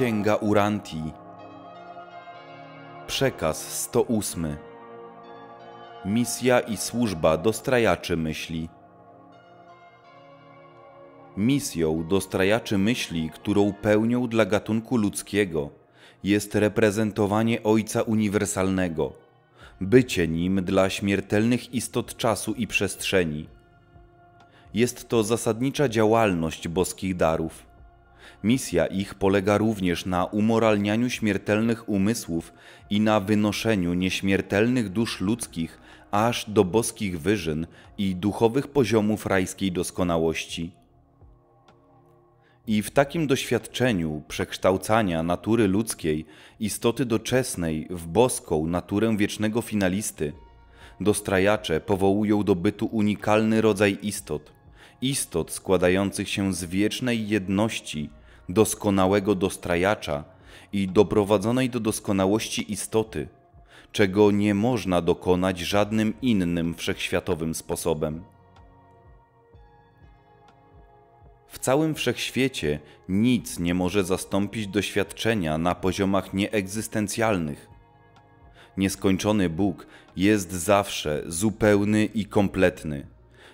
Księga Uranti Przekaz 108 Misja i służba dostrajaczy myśli Misją dostrajaczy myśli, którą pełnią dla gatunku ludzkiego, jest reprezentowanie Ojca Uniwersalnego, bycie nim dla śmiertelnych istot czasu i przestrzeni. Jest to zasadnicza działalność boskich darów – Misja ich polega również na umoralnianiu śmiertelnych umysłów i na wynoszeniu nieśmiertelnych dusz ludzkich aż do boskich wyżyn i duchowych poziomów rajskiej doskonałości. I w takim doświadczeniu przekształcania natury ludzkiej, istoty doczesnej w boską naturę wiecznego finalisty, dostrajacze powołują do bytu unikalny rodzaj istot, istot składających się z wiecznej jedności doskonałego dostrajacza i doprowadzonej do doskonałości istoty, czego nie można dokonać żadnym innym wszechświatowym sposobem. W całym wszechświecie nic nie może zastąpić doświadczenia na poziomach nieegzystencjalnych. Nieskończony Bóg jest zawsze zupełny i kompletny,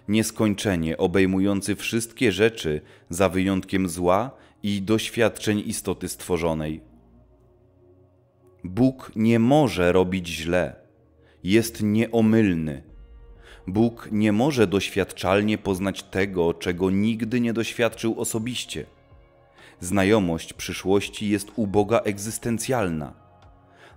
nieskończenie obejmujący wszystkie rzeczy za wyjątkiem zła i doświadczeń istoty stworzonej. Bóg nie może robić źle, jest nieomylny. Bóg nie może doświadczalnie poznać tego, czego nigdy nie doświadczył osobiście. Znajomość przyszłości jest u Boga egzystencjalna.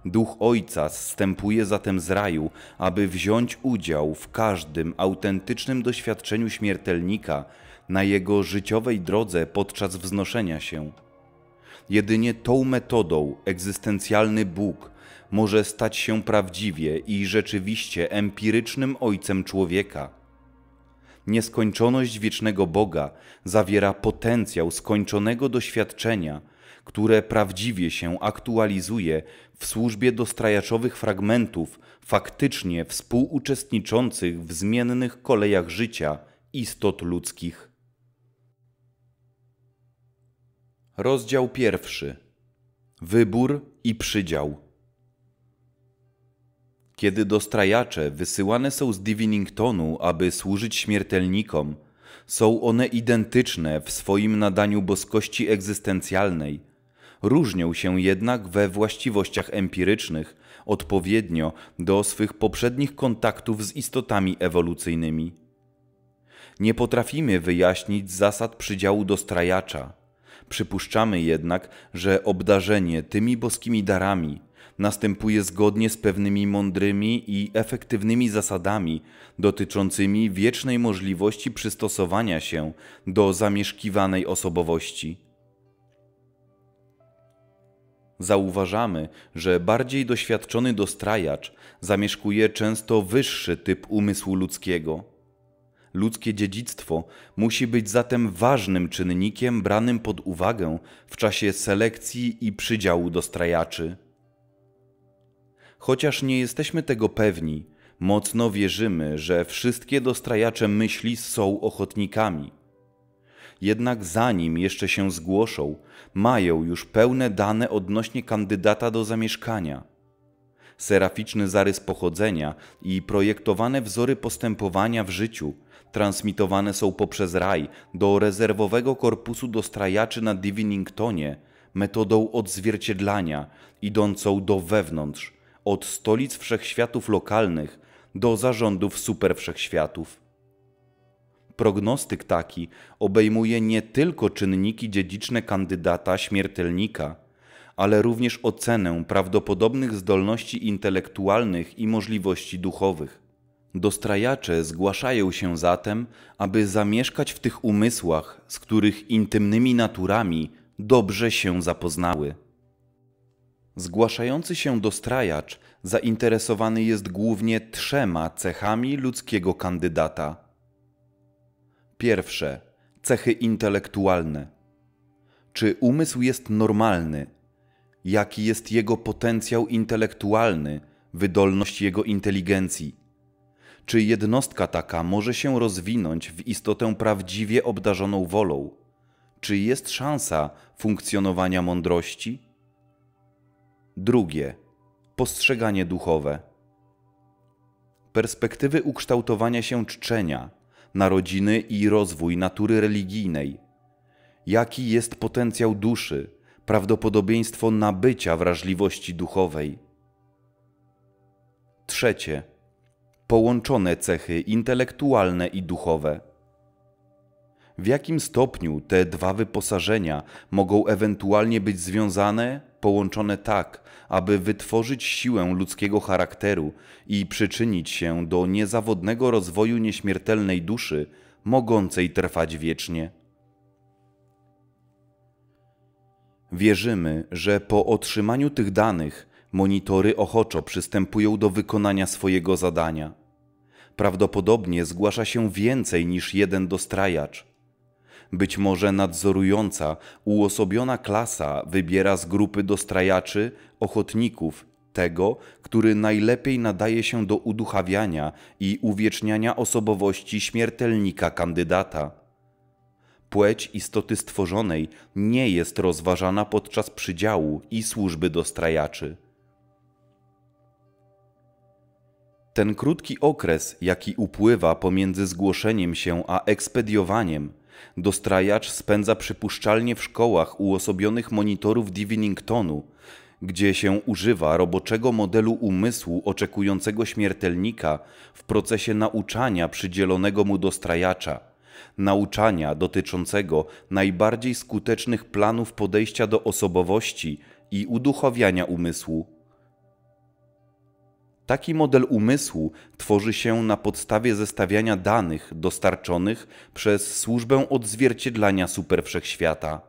Duch Ojca zstępuje zatem z raju, aby wziąć udział w każdym autentycznym doświadczeniu śmiertelnika, na jego życiowej drodze podczas wznoszenia się. Jedynie tą metodą egzystencjalny Bóg może stać się prawdziwie i rzeczywiście empirycznym ojcem człowieka. Nieskończoność wiecznego Boga zawiera potencjał skończonego doświadczenia, które prawdziwie się aktualizuje w służbie dostrajaczowych fragmentów faktycznie współuczestniczących w zmiennych kolejach życia istot ludzkich. Rozdział pierwszy. Wybór i przydział. Kiedy dostrajacze wysyłane są z Diviningtonu, aby służyć śmiertelnikom, są one identyczne w swoim nadaniu boskości egzystencjalnej. Różnią się jednak we właściwościach empirycznych odpowiednio do swych poprzednich kontaktów z istotami ewolucyjnymi. Nie potrafimy wyjaśnić zasad przydziału dostrajacza – Przypuszczamy jednak, że obdarzenie tymi boskimi darami następuje zgodnie z pewnymi mądrymi i efektywnymi zasadami dotyczącymi wiecznej możliwości przystosowania się do zamieszkiwanej osobowości zauważamy, że bardziej doświadczony dostrajacz zamieszkuje często wyższy typ umysłu ludzkiego ludzkie dziedzictwo musi być zatem ważnym czynnikiem branym pod uwagę w czasie selekcji i przydziału dostrajaczy. Chociaż nie jesteśmy tego pewni, mocno wierzymy, że wszystkie dostrajacze myśli są ochotnikami. Jednak zanim jeszcze się zgłoszą, mają już pełne dane odnośnie kandydata do zamieszkania – seraficzny zarys pochodzenia i projektowane wzory postępowania w życiu transmitowane są poprzez raj do rezerwowego korpusu dostrajaczy na Diviningtonie metodą odzwierciedlania idącą do wewnątrz, od stolic wszechświatów lokalnych do zarządów superwszechświatów. Prognostyk taki obejmuje nie tylko czynniki dziedziczne kandydata śmiertelnika, ale również ocenę prawdopodobnych zdolności intelektualnych i możliwości duchowych. Dostrajacze zgłaszają się zatem, aby zamieszkać w tych umysłach, z których intymnymi naturami dobrze się zapoznały. Zgłaszający się dostrajacz zainteresowany jest głównie trzema cechami ludzkiego kandydata. Pierwsze cechy intelektualne. Czy umysł jest normalny? Jaki jest jego potencjał intelektualny, wydolność jego inteligencji? Czy jednostka taka może się rozwinąć w istotę prawdziwie obdarzoną wolą? Czy jest szansa funkcjonowania mądrości? Drugie. Postrzeganie duchowe. Perspektywy ukształtowania się czczenia, narodziny i rozwój natury religijnej. Jaki jest potencjał duszy, prawdopodobieństwo nabycia wrażliwości duchowej? Trzecie połączone cechy intelektualne i duchowe. W jakim stopniu te dwa wyposażenia mogą ewentualnie być związane, połączone tak, aby wytworzyć siłę ludzkiego charakteru i przyczynić się do niezawodnego rozwoju nieśmiertelnej duszy, mogącej trwać wiecznie? Wierzymy, że po otrzymaniu tych danych monitory ochoczo przystępują do wykonania swojego zadania. Prawdopodobnie zgłasza się więcej niż jeden dostrajacz. Być może nadzorująca, uosobiona klasa wybiera z grupy dostrajaczy, ochotników, tego, który najlepiej nadaje się do uduchawiania i uwieczniania osobowości śmiertelnika kandydata. Płeć istoty stworzonej nie jest rozważana podczas przydziału i służby dostrajaczy. Ten krótki okres, jaki upływa pomiędzy zgłoszeniem się a ekspediowaniem, dostrajacz spędza przypuszczalnie w szkołach uosobionych monitorów Diviningtonu, gdzie się używa roboczego modelu umysłu oczekującego śmiertelnika w procesie nauczania przydzielonego mu dostrajacza, nauczania dotyczącego najbardziej skutecznych planów podejścia do osobowości i uduchowiania umysłu. Taki model umysłu tworzy się na podstawie zestawiania danych dostarczonych przez służbę odzwierciedlania superwszechświata.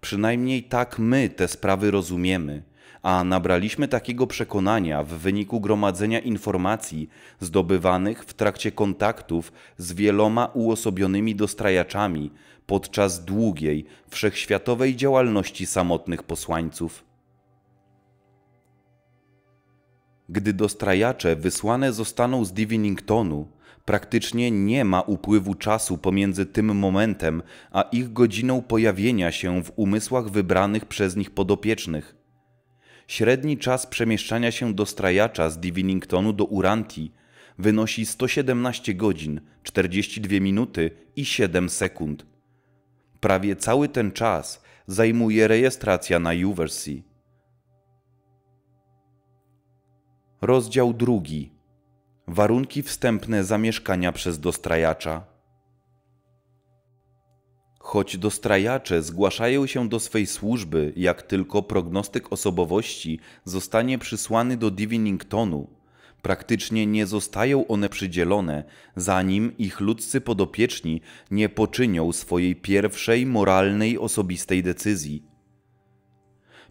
Przynajmniej tak my te sprawy rozumiemy, a nabraliśmy takiego przekonania w wyniku gromadzenia informacji zdobywanych w trakcie kontaktów z wieloma uosobionymi dostrajaczami podczas długiej, wszechświatowej działalności samotnych posłańców. Gdy dostrajacze wysłane zostaną z Diviningtonu, praktycznie nie ma upływu czasu pomiędzy tym momentem, a ich godziną pojawienia się w umysłach wybranych przez nich podopiecznych. Średni czas przemieszczania się dostrajacza z Diviningtonu do Uranti wynosi 117 godzin, 42 minuty i 7 sekund. Prawie cały ten czas zajmuje rejestracja na Uversea. Rozdział drugi. Warunki wstępne zamieszkania przez dostrajacza. Choć dostrajacze zgłaszają się do swej służby, jak tylko prognostyk osobowości zostanie przysłany do Diviningtonu, praktycznie nie zostają one przydzielone, zanim ich ludzcy podopieczni nie poczynią swojej pierwszej moralnej osobistej decyzji.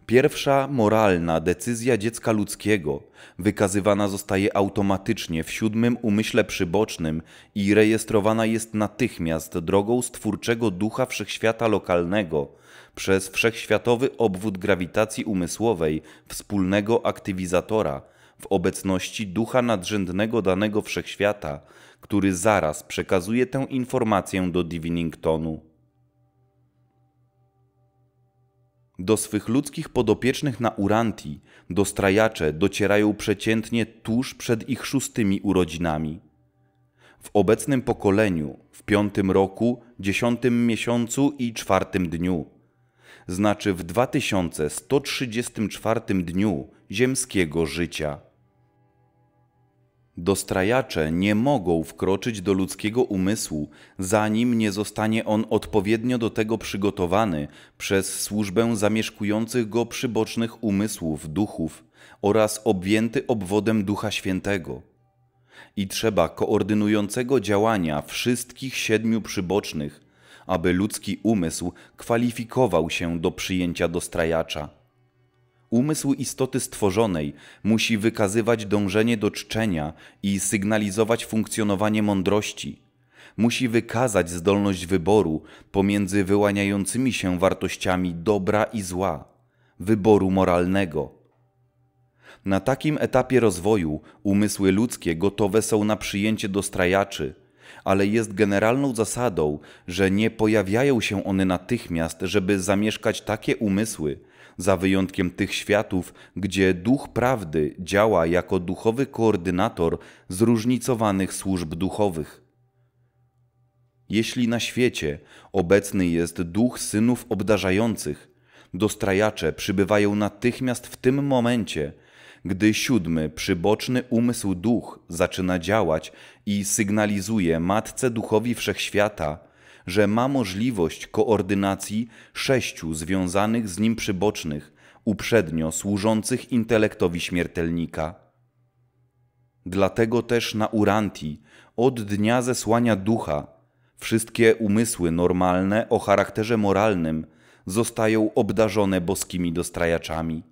Pierwsza moralna decyzja dziecka ludzkiego wykazywana zostaje automatycznie w siódmym umyśle przybocznym i rejestrowana jest natychmiast drogą stwórczego ducha wszechświata lokalnego przez wszechświatowy obwód grawitacji umysłowej wspólnego aktywizatora w obecności ducha nadrzędnego danego wszechświata, który zaraz przekazuje tę informację do Diviningtonu. Do swych ludzkich podopiecznych na Urantii, dostrajacze docierają przeciętnie tuż przed ich szóstymi urodzinami. W obecnym pokoleniu, w piątym roku, dziesiątym miesiącu i czwartym dniu. Znaczy w 2134 dniu ziemskiego życia. Dostrajacze nie mogą wkroczyć do ludzkiego umysłu, zanim nie zostanie on odpowiednio do tego przygotowany przez służbę zamieszkujących go przybocznych umysłów, duchów oraz objęty obwodem Ducha Świętego. I trzeba koordynującego działania wszystkich siedmiu przybocznych, aby ludzki umysł kwalifikował się do przyjęcia dostrajacza. Umysł istoty stworzonej musi wykazywać dążenie do czczenia i sygnalizować funkcjonowanie mądrości. Musi wykazać zdolność wyboru pomiędzy wyłaniającymi się wartościami dobra i zła, wyboru moralnego. Na takim etapie rozwoju umysły ludzkie gotowe są na przyjęcie dostrajaczy – ale jest generalną zasadą, że nie pojawiają się one natychmiast, żeby zamieszkać takie umysły, za wyjątkiem tych światów, gdzie duch prawdy działa jako duchowy koordynator zróżnicowanych służb duchowych. Jeśli na świecie obecny jest duch synów obdarzających, dostrajacze przybywają natychmiast w tym momencie, gdy siódmy przyboczny umysł duch zaczyna działać i sygnalizuje Matce Duchowi Wszechświata – że ma możliwość koordynacji sześciu związanych z nim przybocznych, uprzednio służących intelektowi śmiertelnika. Dlatego też na Uranti od dnia zesłania ducha wszystkie umysły normalne o charakterze moralnym zostają obdarzone boskimi dostrajaczami.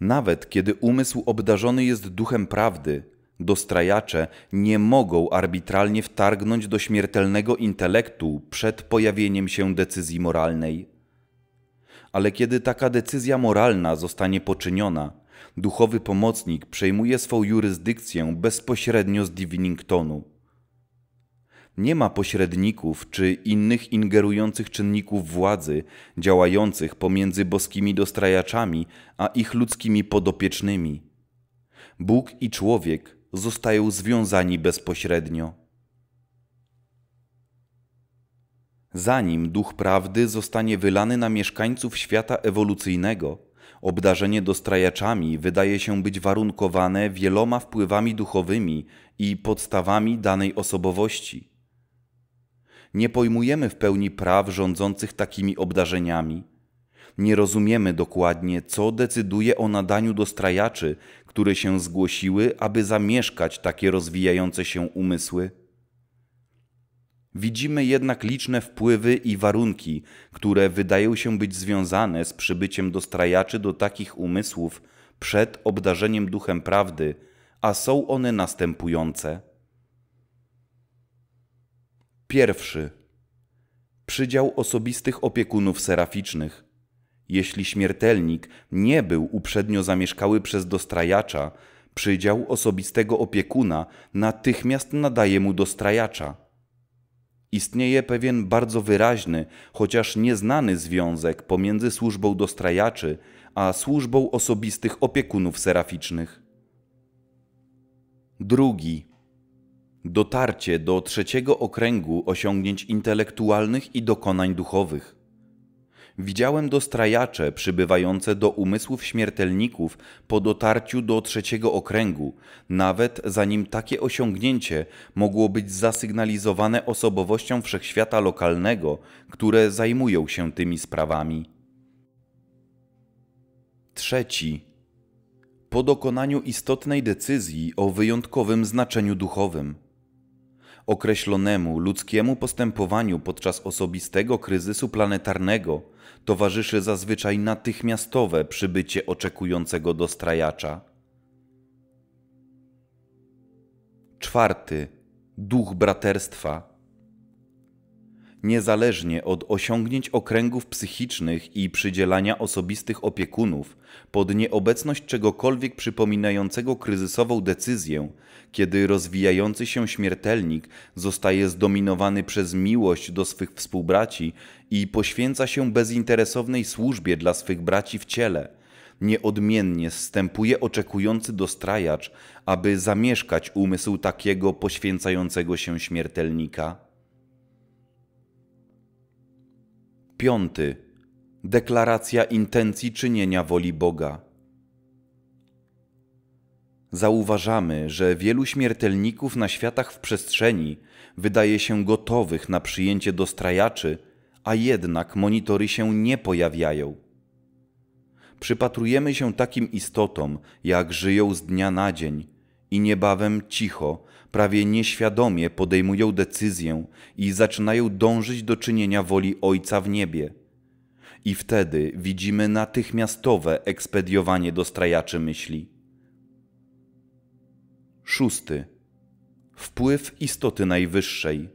Nawet kiedy umysł obdarzony jest duchem prawdy, Dostrajacze nie mogą arbitralnie wtargnąć do śmiertelnego intelektu przed pojawieniem się decyzji moralnej. Ale kiedy taka decyzja moralna zostanie poczyniona, duchowy pomocnik przejmuje swą jurysdykcję bezpośrednio z Diviningtonu. Nie ma pośredników czy innych ingerujących czynników władzy działających pomiędzy boskimi dostrajaczami a ich ludzkimi podopiecznymi. Bóg i człowiek zostają związani bezpośrednio. Zanim duch prawdy zostanie wylany na mieszkańców świata ewolucyjnego, obdarzenie dostrajaczami wydaje się być warunkowane wieloma wpływami duchowymi i podstawami danej osobowości. Nie pojmujemy w pełni praw rządzących takimi obdarzeniami – nie rozumiemy dokładnie, co decyduje o nadaniu dostrajaczy, które się zgłosiły, aby zamieszkać takie rozwijające się umysły. Widzimy jednak liczne wpływy i warunki, które wydają się być związane z przybyciem dostrajaczy do takich umysłów przed obdarzeniem duchem prawdy, a są one następujące. Pierwszy. Przydział osobistych opiekunów seraficznych – jeśli śmiertelnik nie był uprzednio zamieszkały przez dostrajacza, przydział osobistego opiekuna natychmiast nadaje mu dostrajacza. Istnieje pewien bardzo wyraźny, chociaż nieznany związek pomiędzy służbą dostrajaczy a służbą osobistych opiekunów seraficznych. Drugi. Dotarcie do trzeciego okręgu osiągnięć intelektualnych i dokonań duchowych. Widziałem dostrajacze przybywające do umysłów śmiertelników po dotarciu do trzeciego okręgu, nawet zanim takie osiągnięcie mogło być zasygnalizowane osobowością wszechświata lokalnego, które zajmują się tymi sprawami. Trzeci. Po dokonaniu istotnej decyzji o wyjątkowym znaczeniu duchowym. Określonemu ludzkiemu postępowaniu podczas osobistego kryzysu planetarnego towarzyszy zazwyczaj natychmiastowe przybycie oczekującego dostrajacza. Czwarty. Duch braterstwa niezależnie od osiągnięć okręgów psychicznych i przydzielania osobistych opiekunów, pod nieobecność czegokolwiek przypominającego kryzysową decyzję, kiedy rozwijający się śmiertelnik zostaje zdominowany przez miłość do swych współbraci i poświęca się bezinteresownej służbie dla swych braci w ciele, nieodmiennie zstępuje oczekujący dostrajacz, aby zamieszkać umysł takiego poświęcającego się śmiertelnika. Piąty. Deklaracja intencji czynienia woli Boga. Zauważamy, że wielu śmiertelników na światach w przestrzeni wydaje się gotowych na przyjęcie dostrajaczy, a jednak monitory się nie pojawiają. Przypatrujemy się takim istotom, jak żyją z dnia na dzień i niebawem cicho prawie nieświadomie podejmują decyzję i zaczynają dążyć do czynienia woli Ojca w niebie. I wtedy widzimy natychmiastowe ekspediowanie dostrajaczy myśli. Szósty. Wpływ istoty najwyższej.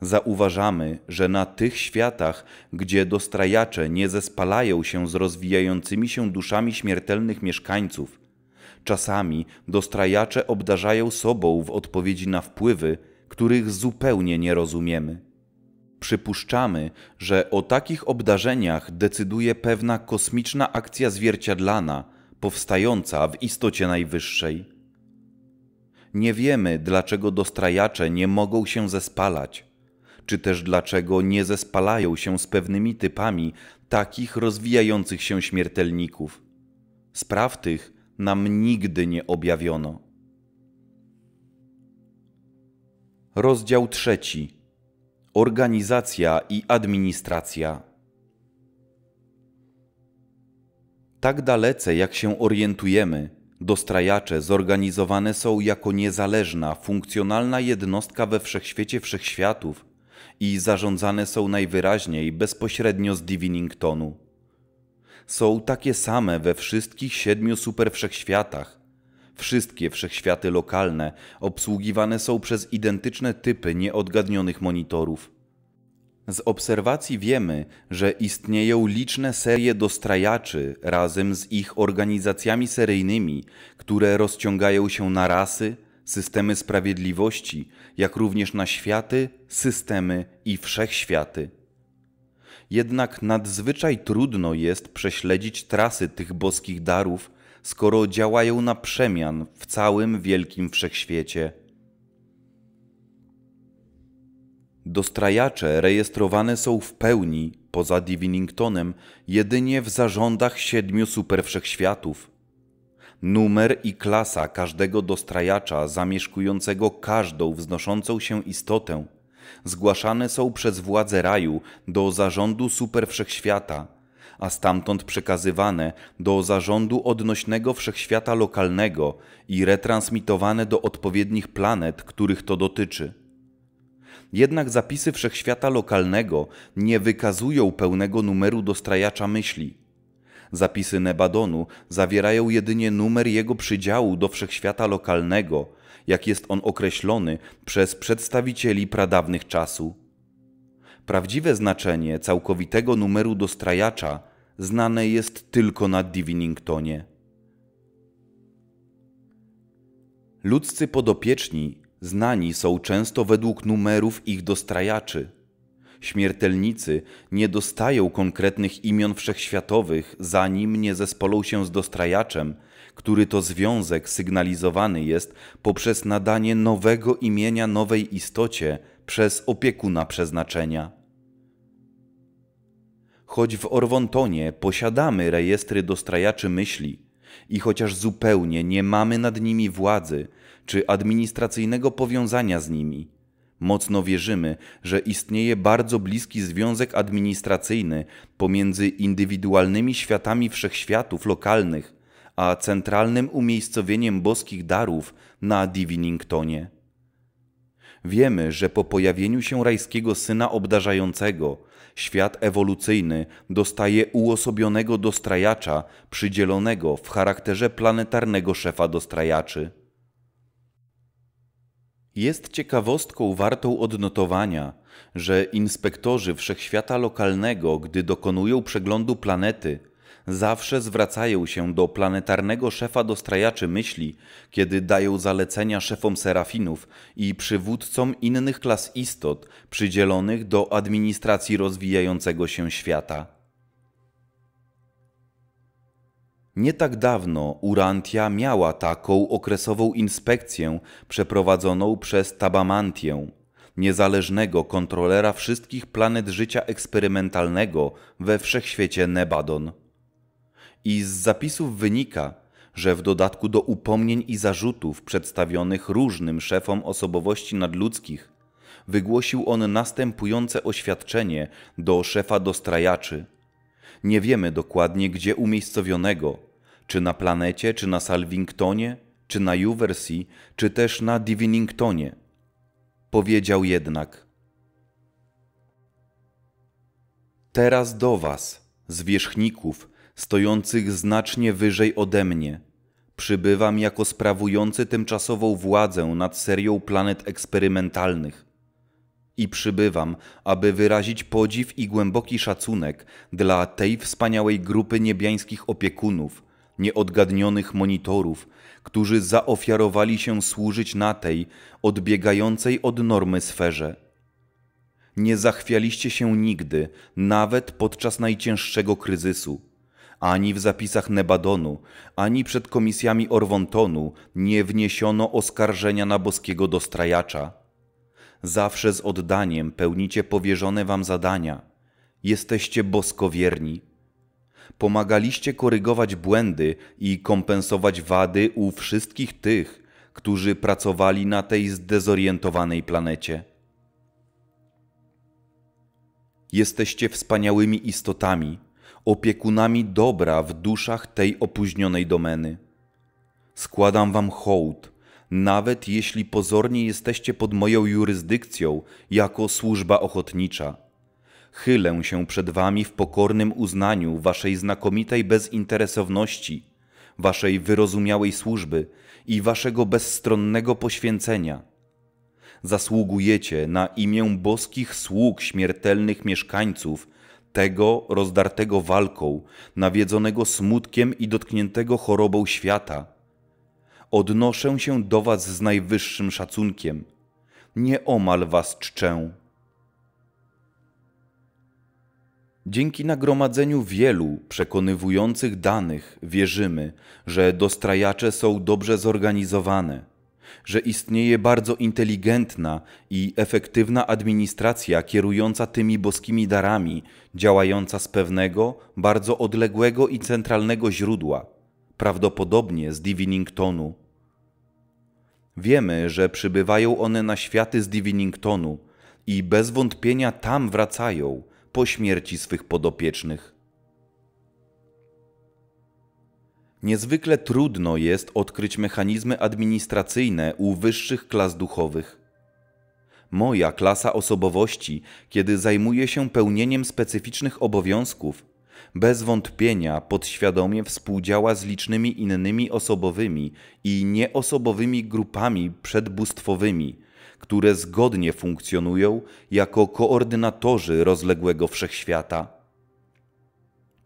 Zauważamy, że na tych światach, gdzie dostrajacze nie zespalają się z rozwijającymi się duszami śmiertelnych mieszkańców, Czasami dostrajacze obdarzają sobą w odpowiedzi na wpływy, których zupełnie nie rozumiemy. Przypuszczamy, że o takich obdarzeniach decyduje pewna kosmiczna akcja zwierciadlana, powstająca w istocie najwyższej. Nie wiemy, dlaczego dostrajacze nie mogą się zespalać, czy też dlaczego nie zespalają się z pewnymi typami takich rozwijających się śmiertelników. Spraw tych nam nigdy nie objawiono. Rozdział trzeci. Organizacja i administracja. Tak dalece, jak się orientujemy, dostrajacze zorganizowane są jako niezależna, funkcjonalna jednostka we wszechświecie wszechświatów i zarządzane są najwyraźniej bezpośrednio z Diviningtonu są takie same we wszystkich siedmiu superwszechświatach. Wszystkie wszechświaty lokalne obsługiwane są przez identyczne typy nieodgadnionych monitorów. Z obserwacji wiemy, że istnieją liczne serie dostrajaczy razem z ich organizacjami seryjnymi, które rozciągają się na rasy, systemy sprawiedliwości, jak również na światy, systemy i wszechświaty jednak nadzwyczaj trudno jest prześledzić trasy tych boskich darów, skoro działają na przemian w całym wielkim wszechświecie. Dostrajacze rejestrowane są w pełni, poza Diviningtonem, jedynie w zarządach siedmiu superwszechświatów. Numer i klasa każdego dostrajacza zamieszkującego każdą wznoszącą się istotę zgłaszane są przez władze raju do zarządu superwszechświata, a stamtąd przekazywane do zarządu odnośnego wszechświata lokalnego i retransmitowane do odpowiednich planet, których to dotyczy. Jednak zapisy wszechświata lokalnego nie wykazują pełnego numeru dostrajacza myśli. Zapisy Nebadonu zawierają jedynie numer jego przydziału do wszechświata lokalnego jak jest on określony przez przedstawicieli pradawnych czasu. Prawdziwe znaczenie całkowitego numeru dostrajacza znane jest tylko na Divingtonie. Ludzcy podopieczni znani są często według numerów ich dostrajaczy. Śmiertelnicy nie dostają konkretnych imion wszechświatowych, zanim nie zespolą się z dostrajaczem, który to związek sygnalizowany jest poprzez nadanie nowego imienia nowej istocie przez opiekuna przeznaczenia. Choć w Orwontonie posiadamy rejestry dostrajaczy myśli i chociaż zupełnie nie mamy nad nimi władzy czy administracyjnego powiązania z nimi, Mocno wierzymy, że istnieje bardzo bliski związek administracyjny pomiędzy indywidualnymi światami wszechświatów lokalnych a centralnym umiejscowieniem boskich darów na Diviningtonie. Wiemy, że po pojawieniu się rajskiego syna obdarzającego, świat ewolucyjny dostaje uosobionego dostrajacza przydzielonego w charakterze planetarnego szefa dostrajaczy. Jest ciekawostką wartą odnotowania, że inspektorzy wszechświata lokalnego, gdy dokonują przeglądu planety, zawsze zwracają się do planetarnego szefa dostrajaczy myśli, kiedy dają zalecenia szefom serafinów i przywódcom innych klas istot przydzielonych do administracji rozwijającego się świata. Nie tak dawno Urantia miała taką okresową inspekcję przeprowadzoną przez Tabamantię, niezależnego kontrolera wszystkich planet życia eksperymentalnego we wszechświecie Nebadon. I z zapisów wynika, że w dodatku do upomnień i zarzutów przedstawionych różnym szefom osobowości nadludzkich, wygłosił on następujące oświadczenie do szefa dostrajaczy. Nie wiemy dokładnie, gdzie umiejscowionego, czy na planecie, czy na Salvingtonie, czy na Juwersji, czy też na Diviningtonie. Powiedział jednak: Teraz do was, zwierzchników, stojących znacznie wyżej ode mnie. Przybywam jako sprawujący tymczasową władzę nad serią planet eksperymentalnych. I przybywam, aby wyrazić podziw i głęboki szacunek dla tej wspaniałej grupy niebiańskich opiekunów, nieodgadnionych monitorów, którzy zaofiarowali się służyć na tej, odbiegającej od normy sferze. Nie zachwialiście się nigdy, nawet podczas najcięższego kryzysu ani w zapisach Nebadonu, ani przed komisjami Orwontonu nie wniesiono oskarżenia na boskiego dostrajacza. Zawsze z oddaniem pełnicie powierzone wam zadania. Jesteście boskowierni. Pomagaliście korygować błędy i kompensować wady u wszystkich tych, którzy pracowali na tej zdezorientowanej planecie. Jesteście wspaniałymi istotami – opiekunami dobra w duszach tej opóźnionej domeny. Składam wam hołd, nawet jeśli pozornie jesteście pod moją jurysdykcją jako służba ochotnicza. Chylę się przed wami w pokornym uznaniu waszej znakomitej bezinteresowności, waszej wyrozumiałej służby i waszego bezstronnego poświęcenia. Zasługujecie na imię boskich sług śmiertelnych mieszkańców tego rozdartego walką, nawiedzonego smutkiem i dotkniętego chorobą świata. Odnoszę się do Was z najwyższym szacunkiem. Nieomal Was czczę. Dzięki nagromadzeniu wielu przekonywujących danych wierzymy, że dostrajacze są dobrze zorganizowane że istnieje bardzo inteligentna i efektywna administracja kierująca tymi boskimi darami, działająca z pewnego, bardzo odległego i centralnego źródła, prawdopodobnie z Diviningtonu. Wiemy, że przybywają one na światy z Diviningtonu i bez wątpienia tam wracają po śmierci swych podopiecznych. Niezwykle trudno jest odkryć mechanizmy administracyjne u wyższych klas duchowych. Moja klasa osobowości, kiedy zajmuje się pełnieniem specyficznych obowiązków, bez wątpienia podświadomie współdziała z licznymi innymi osobowymi i nieosobowymi grupami przedbóstwowymi, które zgodnie funkcjonują jako koordynatorzy rozległego wszechświata.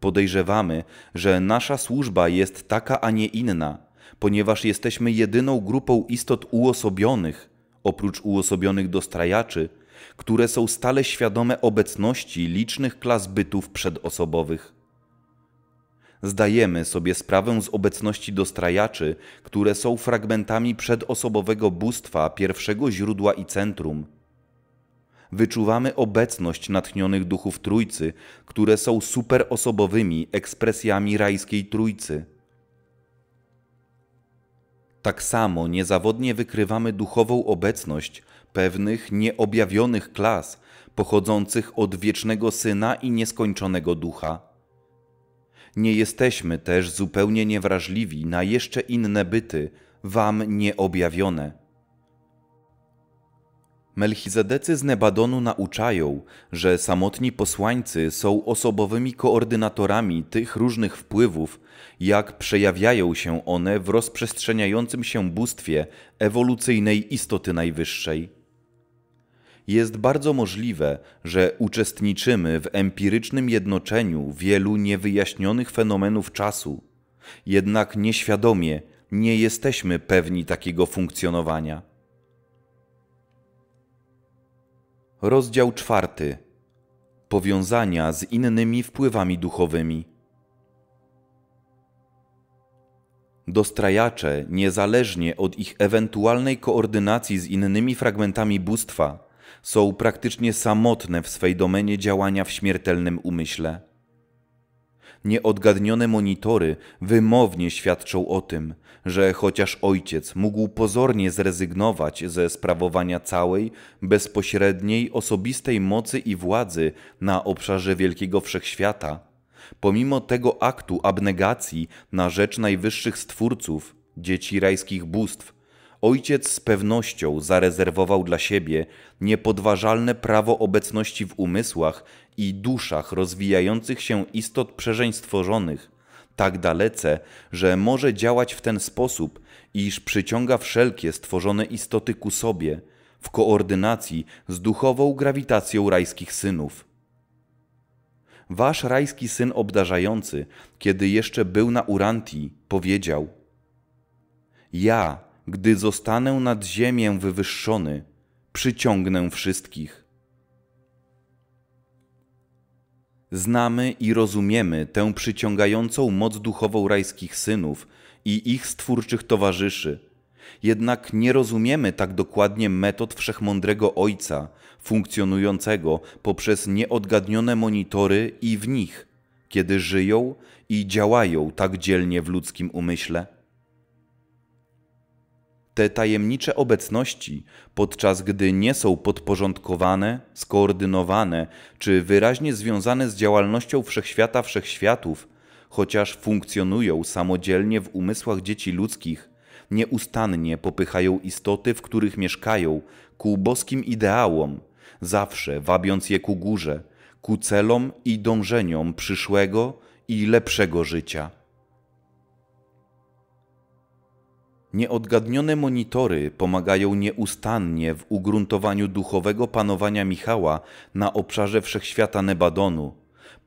Podejrzewamy, że nasza służba jest taka, a nie inna, ponieważ jesteśmy jedyną grupą istot uosobionych, oprócz uosobionych dostrajaczy, które są stale świadome obecności licznych klas bytów przedosobowych. Zdajemy sobie sprawę z obecności dostrajaczy, które są fragmentami przedosobowego bóstwa pierwszego źródła i centrum – wyczuwamy obecność natchnionych duchów Trójcy, które są superosobowymi ekspresjami rajskiej Trójcy. Tak samo niezawodnie wykrywamy duchową obecność pewnych nieobjawionych klas pochodzących od wiecznego Syna i nieskończonego Ducha. Nie jesteśmy też zupełnie niewrażliwi na jeszcze inne byty, wam nieobjawione. Melchizedecy z Nebadonu nauczają, że samotni posłańcy są osobowymi koordynatorami tych różnych wpływów, jak przejawiają się one w rozprzestrzeniającym się bóstwie ewolucyjnej istoty najwyższej. Jest bardzo możliwe, że uczestniczymy w empirycznym jednoczeniu wielu niewyjaśnionych fenomenów czasu, jednak nieświadomie nie jesteśmy pewni takiego funkcjonowania. Rozdział czwarty. Powiązania z innymi wpływami duchowymi. Dostrajacze, niezależnie od ich ewentualnej koordynacji z innymi fragmentami bóstwa, są praktycznie samotne w swej domenie działania w śmiertelnym umyśle. Nieodgadnione monitory wymownie świadczą o tym, że chociaż ojciec mógł pozornie zrezygnować ze sprawowania całej, bezpośredniej, osobistej mocy i władzy na obszarze wielkiego wszechświata, pomimo tego aktu abnegacji na rzecz najwyższych stwórców, dzieci rajskich bóstw, ojciec z pewnością zarezerwował dla siebie niepodważalne prawo obecności w umysłach i duszach rozwijających się istot przeżeń stworzonych, tak dalece, że może działać w ten sposób, iż przyciąga wszelkie stworzone istoty ku sobie, w koordynacji z duchową grawitacją rajskich synów. Wasz rajski syn obdarzający, kiedy jeszcze był na Urantii, powiedział: Ja, gdy zostanę nad ziemię wywyższony, przyciągnę wszystkich. Znamy i rozumiemy tę przyciągającą moc duchową rajskich synów i ich stwórczych towarzyszy. Jednak nie rozumiemy tak dokładnie metod wszechmądrego Ojca, funkcjonującego poprzez nieodgadnione monitory i w nich, kiedy żyją i działają tak dzielnie w ludzkim umyśle te tajemnicze obecności, podczas gdy nie są podporządkowane, skoordynowane czy wyraźnie związane z działalnością wszechświata wszechświatów, chociaż funkcjonują samodzielnie w umysłach dzieci ludzkich, nieustannie popychają istoty, w których mieszkają, ku boskim ideałom, zawsze wabiąc je ku górze, ku celom i dążeniom przyszłego i lepszego życia. Nieodgadnione monitory pomagają nieustannie w ugruntowaniu duchowego panowania Michała na obszarze wszechświata Nebadonu,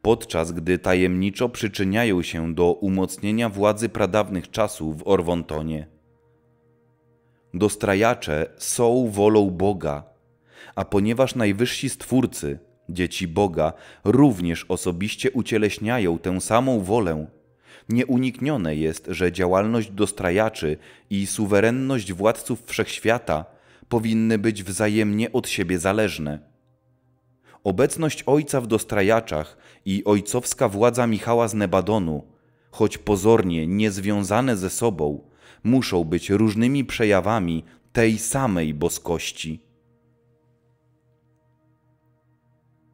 podczas gdy tajemniczo przyczyniają się do umocnienia władzy pradawnych czasów w Orwontonie. Dostrajacze są wolą Boga, a ponieważ najwyżsi stwórcy, dzieci Boga, również osobiście ucieleśniają tę samą wolę, Nieuniknione jest, że działalność dostrajaczy i suwerenność władców wszechświata powinny być wzajemnie od siebie zależne. Obecność ojca w dostrajaczach i ojcowska władza Michała z Nebadonu, choć pozornie niezwiązane ze sobą, muszą być różnymi przejawami tej samej boskości.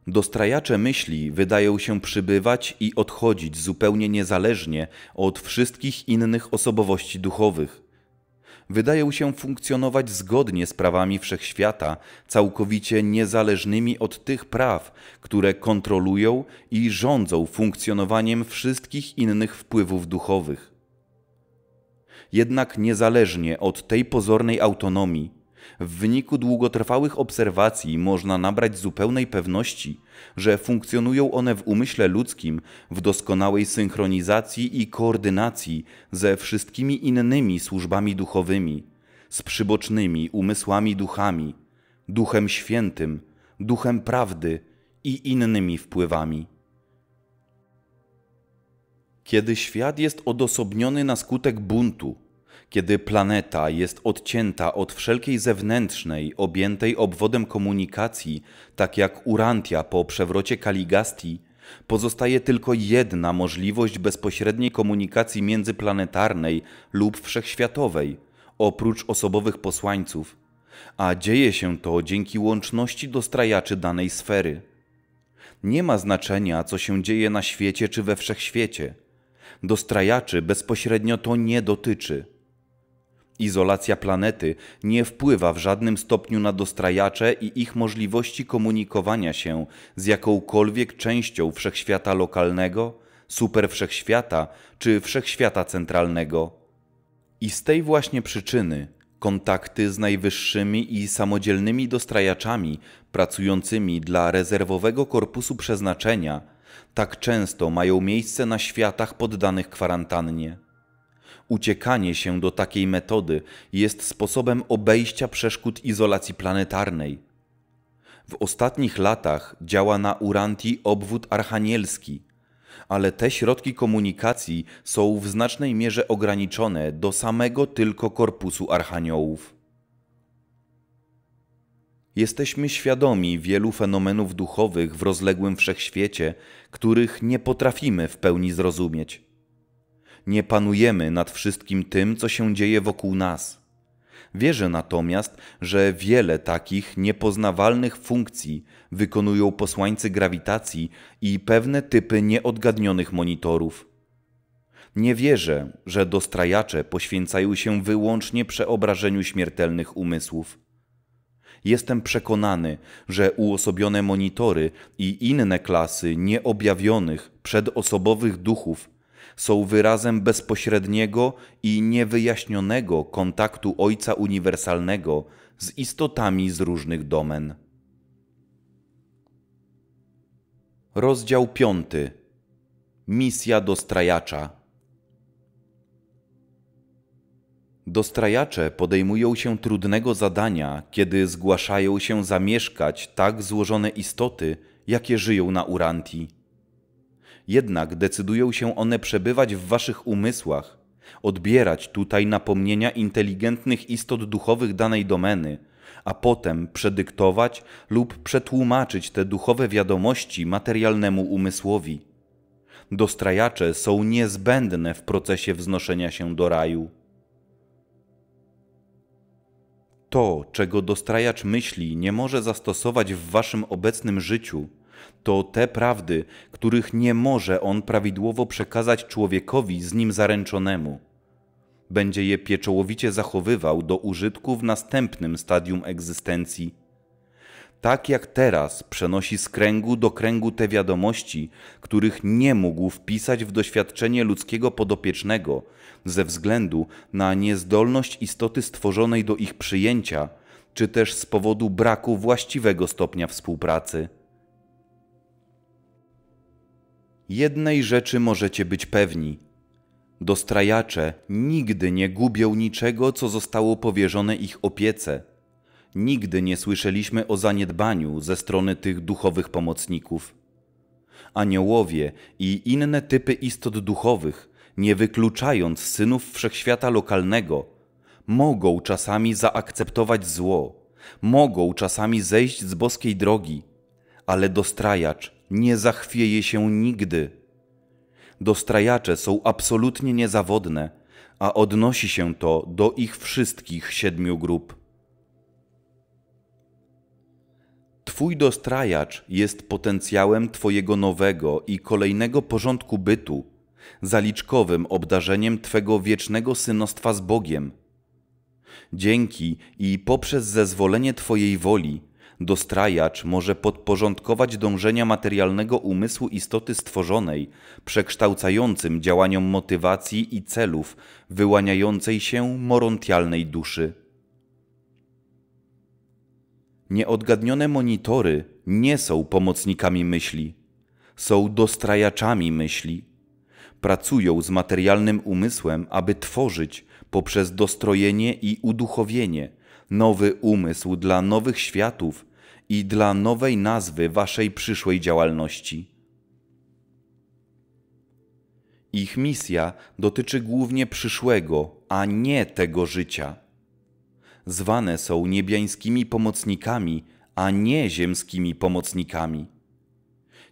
Dostrajacze myśli wydają się przybywać i odchodzić zupełnie niezależnie od wszystkich innych osobowości duchowych. Wydają się funkcjonować zgodnie z prawami wszechświata, całkowicie niezależnymi od tych praw, które kontrolują i rządzą funkcjonowaniem wszystkich innych wpływów duchowych. Jednak niezależnie od tej pozornej autonomii, w wyniku długotrwałych obserwacji można nabrać zupełnej pewności, że funkcjonują one w umyśle ludzkim w doskonałej synchronizacji i koordynacji ze wszystkimi innymi służbami duchowymi, z przybocznymi umysłami duchami, duchem świętym, duchem prawdy i innymi wpływami. Kiedy świat jest odosobniony na skutek buntu, kiedy planeta jest odcięta od wszelkiej zewnętrznej, objętej obwodem komunikacji, tak jak Urantia po przewrocie Kaligastii, pozostaje tylko jedna możliwość bezpośredniej komunikacji międzyplanetarnej lub wszechświatowej, oprócz osobowych posłańców, a dzieje się to dzięki łączności dostrajaczy danej sfery. Nie ma znaczenia, co się dzieje na świecie czy we wszechświecie. Dostrajaczy bezpośrednio to nie dotyczy. Izolacja planety nie wpływa w żadnym stopniu na dostrajacze i ich możliwości komunikowania się z jakąkolwiek częścią wszechświata lokalnego, superwszechświata czy wszechświata centralnego. I z tej właśnie przyczyny kontakty z najwyższymi i samodzielnymi dostrajaczami pracującymi dla rezerwowego korpusu przeznaczenia tak często mają miejsce na światach poddanych kwarantannie. Uciekanie się do takiej metody jest sposobem obejścia przeszkód izolacji planetarnej. W ostatnich latach działa na Uranti obwód archanielski, ale te środki komunikacji są w znacznej mierze ograniczone do samego tylko korpusu archaniołów. Jesteśmy świadomi wielu fenomenów duchowych w rozległym wszechświecie, których nie potrafimy w pełni zrozumieć nie panujemy nad wszystkim tym, co się dzieje wokół nas. Wierzę natomiast, że wiele takich niepoznawalnych funkcji wykonują posłańcy grawitacji i pewne typy nieodgadnionych monitorów. Nie wierzę, że dostrajacze poświęcają się wyłącznie przeobrażeniu śmiertelnych umysłów. Jestem przekonany, że uosobione monitory i inne klasy nieobjawionych, przedosobowych duchów są wyrazem bezpośredniego i niewyjaśnionego kontaktu Ojca Uniwersalnego z istotami z różnych domen. Rozdział 5. Misja dostrajacza. Dostrajacze podejmują się trudnego zadania, kiedy zgłaszają się zamieszkać tak złożone istoty, jakie żyją na Uranti. Jednak decydują się one przebywać w waszych umysłach, odbierać tutaj napomnienia inteligentnych istot duchowych danej domeny, a potem przedyktować lub przetłumaczyć te duchowe wiadomości materialnemu umysłowi. Dostrajacze są niezbędne w procesie wznoszenia się do raju. To, czego dostrajacz myśli, nie może zastosować w waszym obecnym życiu, to te prawdy, których nie może on prawidłowo przekazać człowiekowi z nim zaręczonemu. Będzie je pieczołowicie zachowywał do użytku w następnym stadium egzystencji. Tak jak teraz przenosi z kręgu do kręgu te wiadomości, których nie mógł wpisać w doświadczenie ludzkiego podopiecznego ze względu na niezdolność istoty stworzonej do ich przyjęcia, czy też z powodu braku właściwego stopnia współpracy. Jednej rzeczy możecie być pewni. Dostrajacze nigdy nie gubią niczego, co zostało powierzone ich opiece. Nigdy nie słyszeliśmy o zaniedbaniu ze strony tych duchowych pomocników. Aniołowie i inne typy istot duchowych, nie wykluczając synów wszechświata lokalnego, mogą czasami zaakceptować zło, mogą czasami zejść z boskiej drogi, ale dostrajacz nie zachwieje się nigdy. Dostrajacze są absolutnie niezawodne, a odnosi się to do ich wszystkich siedmiu grup. Twój dostrajacz jest potencjałem Twojego nowego i kolejnego porządku bytu, zaliczkowym obdarzeniem Twego wiecznego synostwa z Bogiem. Dzięki i poprzez zezwolenie Twojej woli Dostrajacz może podporządkować dążenia materialnego umysłu istoty stworzonej, przekształcającym działaniom motywacji i celów wyłaniającej się morontialnej duszy. Nieodgadnione monitory nie są pomocnikami myśli, są dostrajaczami myśli. Pracują z materialnym umysłem, aby tworzyć poprzez dostrojenie i uduchowienie – nowy umysł dla nowych światów i dla nowej nazwy waszej przyszłej działalności. Ich misja dotyczy głównie przyszłego, a nie tego życia. Zwane są niebiańskimi pomocnikami, a nie ziemskimi pomocnikami.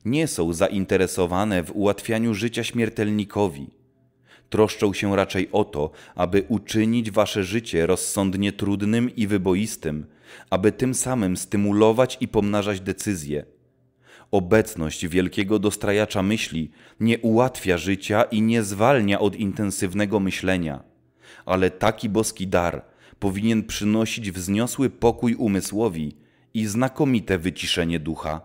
Nie są zainteresowane w ułatwianiu życia śmiertelnikowi. Troszczą się raczej o to, aby uczynić wasze życie rozsądnie trudnym i wyboistym – aby tym samym stymulować i pomnażać decyzje. Obecność wielkiego dostrajacza myśli nie ułatwia życia i nie zwalnia od intensywnego myślenia, ale taki boski dar powinien przynosić wzniosły pokój umysłowi i znakomite wyciszenie ducha.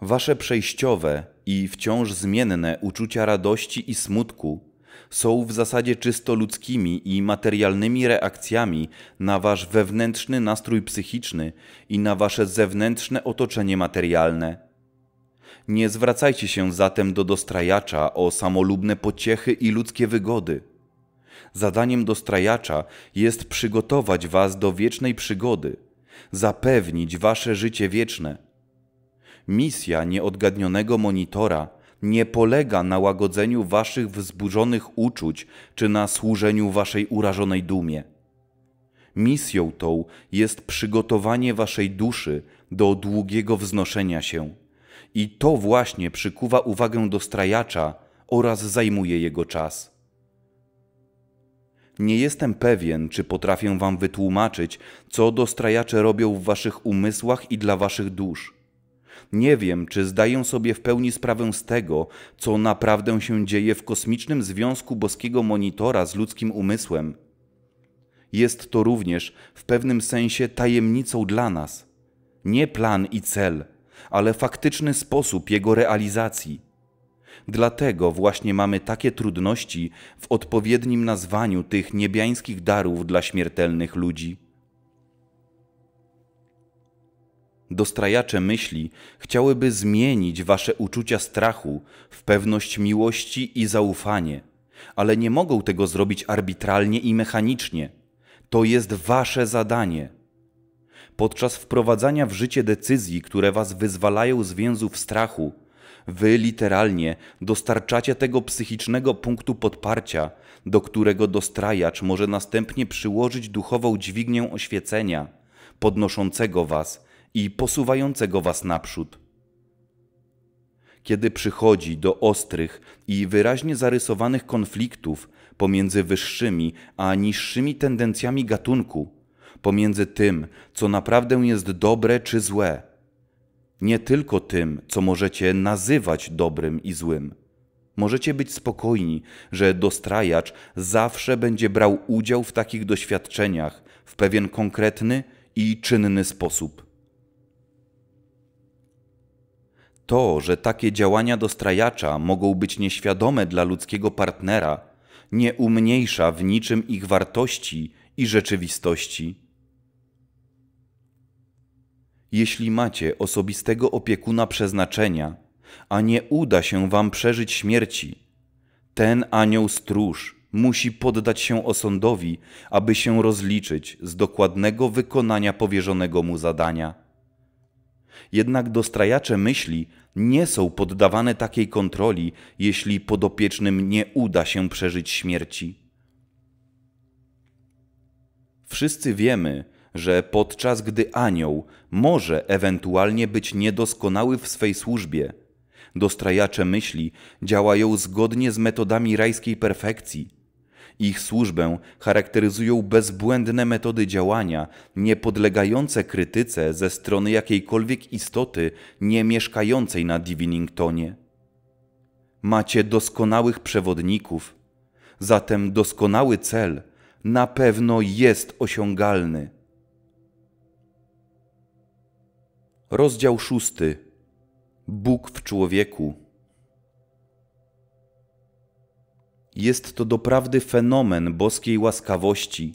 Wasze przejściowe i wciąż zmienne uczucia radości i smutku są w zasadzie czysto ludzkimi i materialnymi reakcjami na wasz wewnętrzny nastrój psychiczny i na wasze zewnętrzne otoczenie materialne. Nie zwracajcie się zatem do dostrajacza o samolubne pociechy i ludzkie wygody. Zadaniem dostrajacza jest przygotować was do wiecznej przygody, zapewnić wasze życie wieczne. Misja nieodgadnionego monitora nie polega na łagodzeniu waszych wzburzonych uczuć czy na służeniu waszej urażonej dumie. Misją tą jest przygotowanie waszej duszy do długiego wznoszenia się. I to właśnie przykuwa uwagę dostrajacza oraz zajmuje jego czas. Nie jestem pewien, czy potrafię wam wytłumaczyć, co dostrajacze robią w waszych umysłach i dla waszych dusz nie wiem, czy zdaję sobie w pełni sprawę z tego, co naprawdę się dzieje w kosmicznym związku boskiego monitora z ludzkim umysłem. Jest to również w pewnym sensie tajemnicą dla nas. Nie plan i cel, ale faktyczny sposób jego realizacji. Dlatego właśnie mamy takie trudności w odpowiednim nazwaniu tych niebiańskich darów dla śmiertelnych ludzi. dostrajacze myśli chciałyby zmienić wasze uczucia strachu w pewność miłości i zaufanie, ale nie mogą tego zrobić arbitralnie i mechanicznie. To jest wasze zadanie. Podczas wprowadzania w życie decyzji, które was wyzwalają z więzów strachu, wy literalnie dostarczacie tego psychicznego punktu podparcia, do którego dostrajacz może następnie przyłożyć duchową dźwignię oświecenia, podnoszącego was i posuwającego was naprzód. Kiedy przychodzi do ostrych i wyraźnie zarysowanych konfliktów pomiędzy wyższymi a niższymi tendencjami gatunku, pomiędzy tym, co naprawdę jest dobre czy złe, nie tylko tym, co możecie nazywać dobrym i złym. Możecie być spokojni, że dostrajacz zawsze będzie brał udział w takich doświadczeniach w pewien konkretny i czynny sposób. To, że takie działania dostrajacza mogą być nieświadome dla ludzkiego partnera, nie umniejsza w niczym ich wartości i rzeczywistości. Jeśli macie osobistego opiekuna przeznaczenia, a nie uda się wam przeżyć śmierci, ten anioł stróż musi poddać się osądowi, aby się rozliczyć z dokładnego wykonania powierzonego mu zadania. Jednak dostrajacze myśli nie są poddawane takiej kontroli, jeśli podopiecznym nie uda się przeżyć śmierci. Wszyscy wiemy, że podczas gdy anioł może ewentualnie być niedoskonały w swej służbie, dostrajacze myśli działają zgodnie z metodami rajskiej perfekcji ich służbę charakteryzują bezbłędne metody działania, nie podlegające krytyce ze strony jakiejkolwiek istoty nie mieszkającej na Diviningtonie. Macie doskonałych przewodników, zatem doskonały cel na pewno jest osiągalny. Rozdział szósty. Bóg w człowieku. Jest to doprawdy fenomen boskiej łaskawości,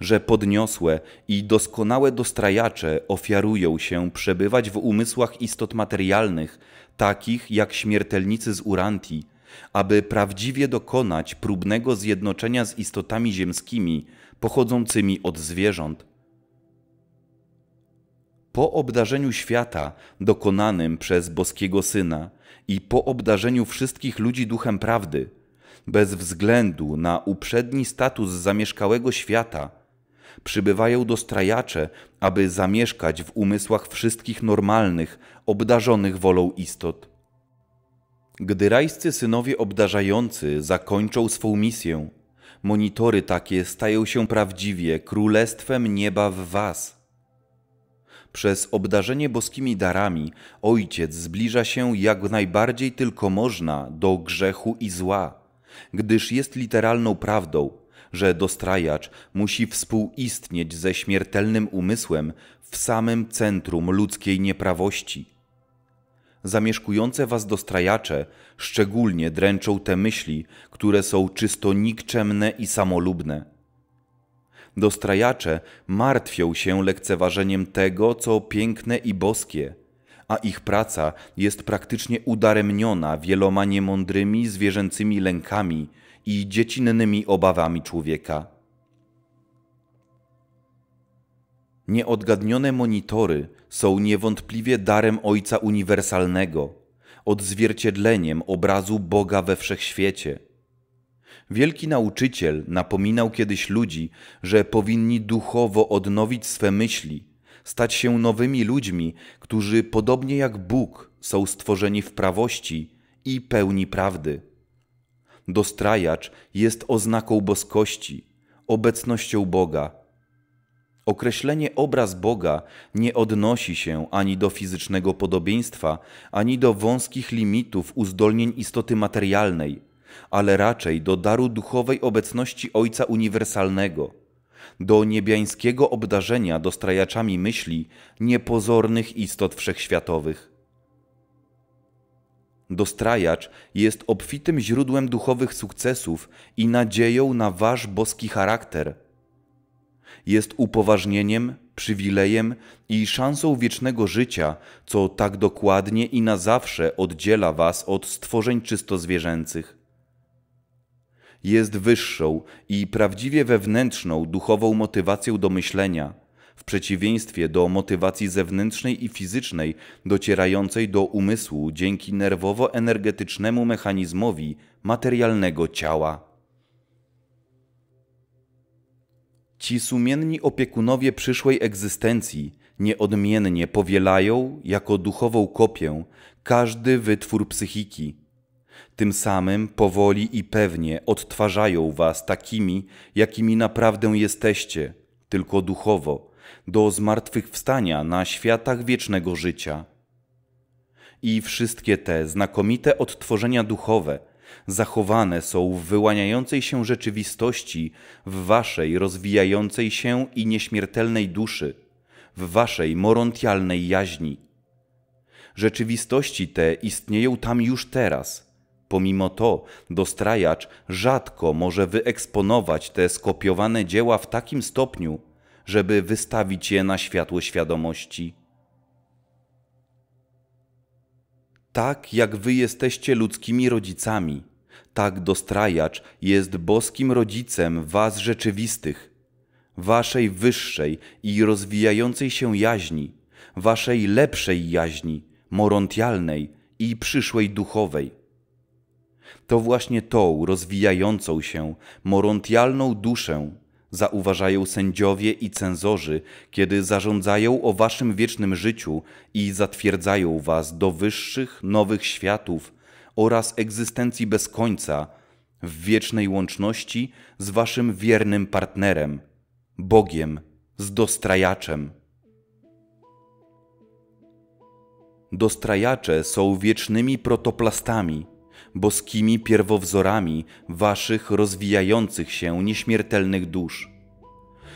że podniosłe i doskonałe dostrajacze ofiarują się przebywać w umysłach istot materialnych, takich jak śmiertelnicy z Uranti, aby prawdziwie dokonać próbnego zjednoczenia z istotami ziemskimi pochodzącymi od zwierząt. Po obdarzeniu świata dokonanym przez Boskiego Syna i po obdarzeniu wszystkich ludzi duchem prawdy, bez względu na uprzedni status zamieszkałego świata, przybywają dostrajacze, aby zamieszkać w umysłach wszystkich normalnych, obdarzonych wolą istot. Gdy rajscy synowie obdarzający zakończą swą misję, monitory takie stają się prawdziwie królestwem nieba w was. Przez obdarzenie boskimi darami ojciec zbliża się jak najbardziej tylko można do grzechu i zła gdyż jest literalną prawdą, że dostrajacz musi współistnieć ze śmiertelnym umysłem w samym centrum ludzkiej nieprawości. Zamieszkujące was dostrajacze szczególnie dręczą te myśli, które są czysto nikczemne i samolubne. Dostrajacze martwią się lekceważeniem tego, co piękne i boskie – a ich praca jest praktycznie udaremniona wieloma niemądrymi zwierzęcymi lękami i dziecinnymi obawami człowieka. Nieodgadnione monitory są niewątpliwie darem Ojca Uniwersalnego, odzwierciedleniem obrazu Boga we wszechświecie. Wielki nauczyciel napominał kiedyś ludzi, że powinni duchowo odnowić swe myśli, stać się nowymi ludźmi, którzy podobnie jak Bóg są stworzeni w prawości i pełni prawdy. Dostrajacz jest oznaką boskości, obecnością Boga. Określenie obraz Boga nie odnosi się ani do fizycznego podobieństwa, ani do wąskich limitów uzdolnień istoty materialnej, ale raczej do daru duchowej obecności Ojca Uniwersalnego – do niebiańskiego obdarzenia dostrajaczami myśli niepozornych istot wszechświatowych. Dostrajacz jest obfitym źródłem duchowych sukcesów i nadzieją na wasz boski charakter. Jest upoważnieniem, przywilejem i szansą wiecznego życia, co tak dokładnie i na zawsze oddziela was od stworzeń czysto zwierzęcych jest wyższą i prawdziwie wewnętrzną duchową motywacją do myślenia, w przeciwieństwie do motywacji zewnętrznej i fizycznej docierającej do umysłu dzięki nerwowo-energetycznemu mechanizmowi materialnego ciała. Ci sumienni opiekunowie przyszłej egzystencji nieodmiennie powielają jako duchową kopię każdy wytwór psychiki, tym samym powoli i pewnie odtwarzają was takimi, jakimi naprawdę jesteście, tylko duchowo, do zmartwychwstania na światach wiecznego życia. I wszystkie te znakomite odtworzenia duchowe zachowane są w wyłaniającej się rzeczywistości, w waszej rozwijającej się i nieśmiertelnej duszy, w waszej morontialnej jaźni. Rzeczywistości te istnieją tam już teraz – Pomimo to dostrajacz rzadko może wyeksponować te skopiowane dzieła w takim stopniu, żeby wystawić je na światło świadomości. Tak jak wy jesteście ludzkimi rodzicami, tak dostrajacz jest boskim rodzicem was rzeczywistych, waszej wyższej i rozwijającej się jaźni, waszej lepszej jaźni, morontialnej i przyszłej duchowej to właśnie tą rozwijającą się, morontialną duszę zauważają sędziowie i cenzorzy, kiedy zarządzają o waszym wiecznym życiu i zatwierdzają was do wyższych, nowych światów oraz egzystencji bez końca w wiecznej łączności z waszym wiernym partnerem, Bogiem, z dostrajaczem. Dostrajacze są wiecznymi protoplastami, boskimi pierwowzorami waszych rozwijających się nieśmiertelnych dusz.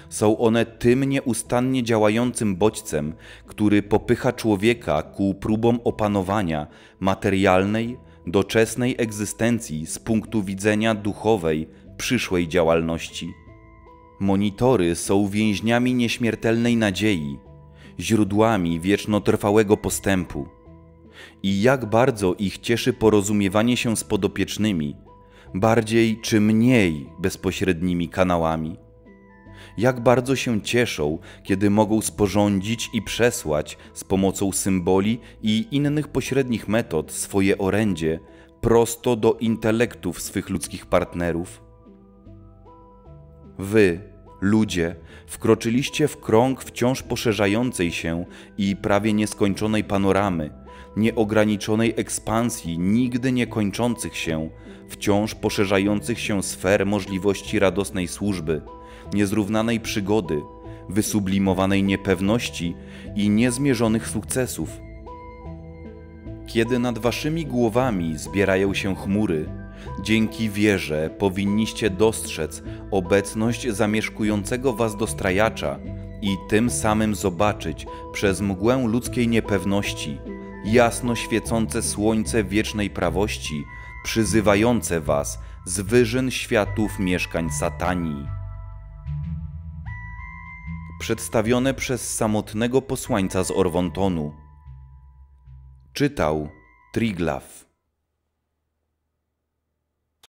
Są one tym nieustannie działającym bodźcem, który popycha człowieka ku próbom opanowania materialnej, doczesnej egzystencji z punktu widzenia duchowej, przyszłej działalności. Monitory są więźniami nieśmiertelnej nadziei, źródłami wiecznotrwałego postępu i jak bardzo ich cieszy porozumiewanie się z podopiecznymi, bardziej czy mniej bezpośrednimi kanałami. Jak bardzo się cieszą, kiedy mogą sporządzić i przesłać z pomocą symboli i innych pośrednich metod swoje orędzie prosto do intelektów swych ludzkich partnerów. Wy, ludzie, wkroczyliście w krąg wciąż poszerzającej się i prawie nieskończonej panoramy nieograniczonej ekspansji, nigdy niekończących się, wciąż poszerzających się sfer możliwości radosnej służby, niezrównanej przygody, wysublimowanej niepewności i niezmierzonych sukcesów. Kiedy nad waszymi głowami zbierają się chmury, dzięki wierze powinniście dostrzec obecność zamieszkującego was dostrajacza i tym samym zobaczyć przez mgłę ludzkiej niepewności jasno świecące słońce wiecznej prawości, przyzywające was z wyżyn światów mieszkań Satanii. Przedstawione przez samotnego posłańca z Orwontonu. Czytał Triglaf.